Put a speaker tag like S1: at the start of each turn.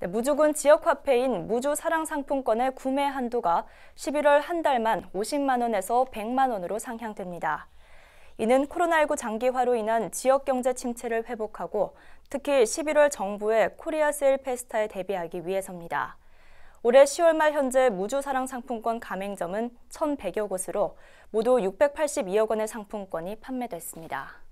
S1: 네, 무주군 지역화폐인 무주사랑상품권의 구매 한도가 11월 한 달만 50만 원에서 100만 원으로 상향됩니다. 이는 코로나19 장기화로 인한 지역 경제 침체를 회복하고 특히 11월 정부의 코리아 세일 페스타에 대비하기 위해서입니다. 올해 10월 말 현재 무주사랑 상품권 가맹점은 1,100여 곳으로 모두 682억 원의 상품권이 판매됐습니다.